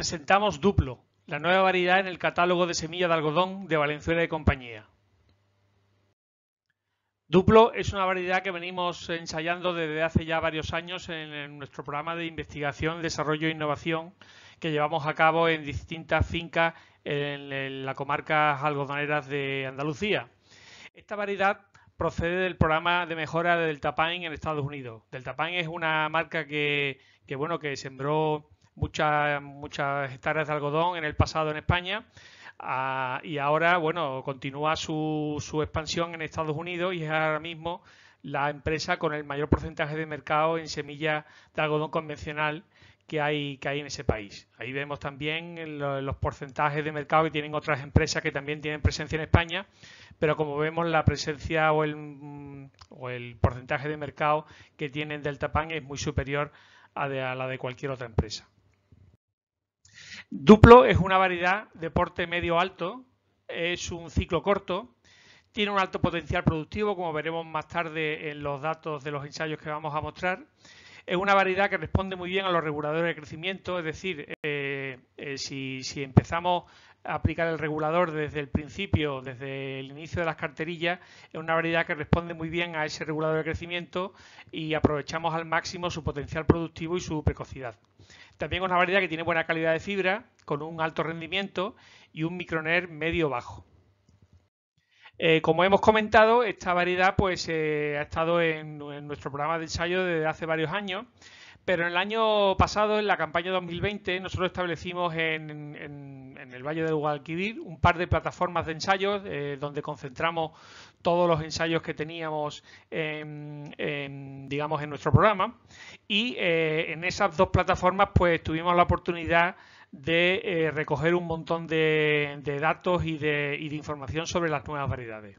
presentamos Duplo, la nueva variedad en el catálogo de semillas de algodón de Valenzuela y compañía. Duplo es una variedad que venimos ensayando desde hace ya varios años en nuestro programa de investigación, desarrollo e innovación que llevamos a cabo en distintas fincas en la comarca algodoneras de Andalucía. Esta variedad procede del programa de mejora del Tapain en Estados Unidos. Delta es una marca que bueno, que sembró muchas, muchas hectáreas de algodón en el pasado en España. Ah, y ahora, bueno, continúa su, expansión en Estados Unidos y es ahora mismo la empresa con el mayor porcentaje de mercado en semillas de algodón convencional que hay, que hay en ese país. Ahí vemos también los porcentajes de mercado que tienen otras empresas que también tienen presencia en España, pero como vemos la presencia o el, o el porcentaje de mercado que tienen Delta Pan es muy superior a la de cualquier otra empresa. Duplo es una variedad de porte medio-alto, es un ciclo corto, tiene un alto potencial productivo, como veremos más tarde en los datos de los ensayos que vamos a mostrar. Es una variedad que responde muy bien a los reguladores de crecimiento, es decir, eh, eh, si empezamos a aplicar el regulador desde el principio, desde el inicio de las carterillas, es una variedad que responde muy bien a ese regulador de crecimiento y aprovechamos al máximo su potencial productivo y su precocidad. También es una variedad que tiene buena calidad de fibra, con un alto rendimiento y un microner medio-bajo. Eh, como hemos comentado, esta variedad pues, eh, ha estado en, nuestro programa de ensayo desde hace varios años, pero en el año pasado, en la campaña 2020, nosotros establecimos en en el Valle del Guadalquivir, un par de plataformas de ensayos eh, donde concentramos todos los ensayos que teníamos, en, digamos, en nuestro programa. Y eh, en esas dos plataformas, pues tuvimos la oportunidad de eh, recoger un montón de, datos y de, información sobre las nuevas variedades.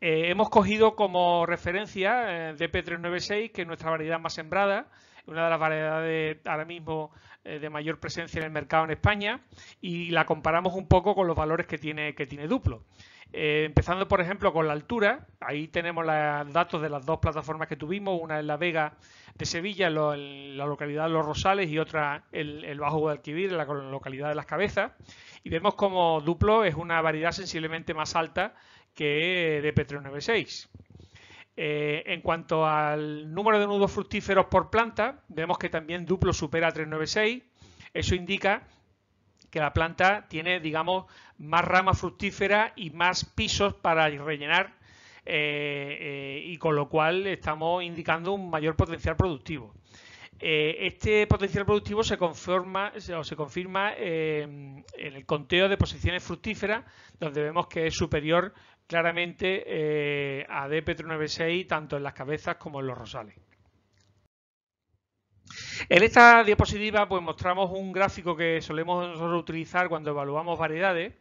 hemos cogido como referencia DP396, que es nuestra variedad más sembrada, una de las variedades ahora mismo eh, de mayor presencia en el mercado en España, y la comparamos un poco con los valores que tiene, que tiene Duplo. Eh, empezando, por ejemplo, con la altura, ahí tenemos los datos de las dos plataformas que tuvimos, una en La Vega de Sevilla, en, la localidad de Los Rosales, y otra en el Bajo Guadalquivir, en la localidad de Las Cabezas, y vemos como Duplo es una variedad sensiblemente más alta que de Petro 396 eh, en cuanto al número de nudos fructíferos por planta, vemos que también Duplo supera 396. Eso indica que la planta tiene, digamos, más ramas fructíferas y más pisos para rellenar eh, eh, y con lo cual estamos indicando un mayor potencial productivo. este potencial productivo se, conforma, se confirma en el conteo de posiciones fructíferas, donde vemos que es superior claramente eh, a DP396 tanto en las cabezas como en los rosales. En esta diapositiva pues mostramos un gráfico que solemos utilizar cuando evaluamos variedades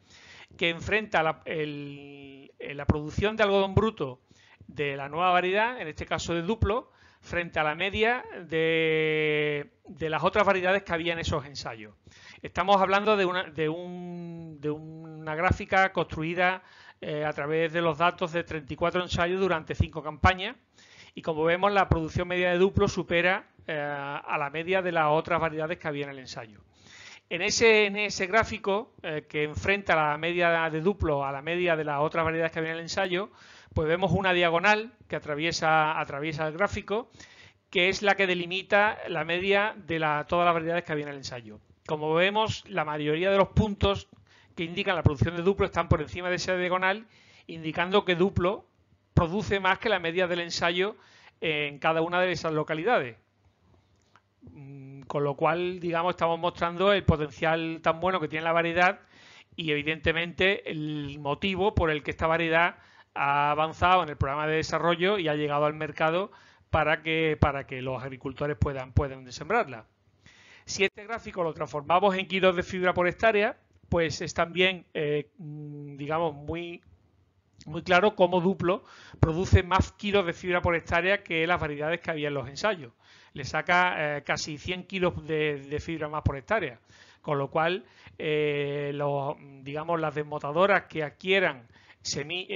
que enfrenta eh, la, producción de algodón bruto de la nueva variedad, en este caso de duplo, frente a la media de, las otras variedades que había en esos ensayos. Estamos hablando de una, de una gráfica construida eh, a través de los datos de 34 ensayos durante 5 campañas. Y como vemos, la producción media de duplo supera eh, a la media de las otras variedades que había en el ensayo. En ese, ese gráfico, eh, que enfrenta la media de duplo a la media de las otras variedades que había en el ensayo, pues vemos una diagonal que atraviesa, atraviesa el gráfico, que es la que delimita la media de la, todas las variedades que había en el ensayo. Como vemos, la mayoría de los puntos que indican la producción de duplo están por encima de esa diagonal, indicando que duplo produce más que la media del ensayo en cada una de esas localidades. Mm, con lo cual, digamos, estamos mostrando el potencial tan bueno que tiene la variedad y evidentemente el motivo por el que esta variedad ha avanzado en el programa de desarrollo y ha llegado al mercado para que, para que los agricultores puedan, puedan sembrarla. Si este gráfico lo transformamos en kilos de fibra por hectárea, pues es también, eh, mm, digamos, muy, muy claro cómo Duplo produce más kilos de fibra por hectárea que las variedades que había en los ensayos. Le saca eh, casi 100 kilos de, fibra más por hectárea. Con lo cual, eh, los, digamos, las desmotadoras que adquieran semi,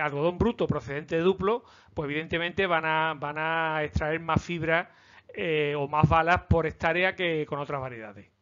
algodón bruto procedente de Duplo, pues evidentemente van a, van a extraer más fibra o más balas por hectárea que con otras variedades.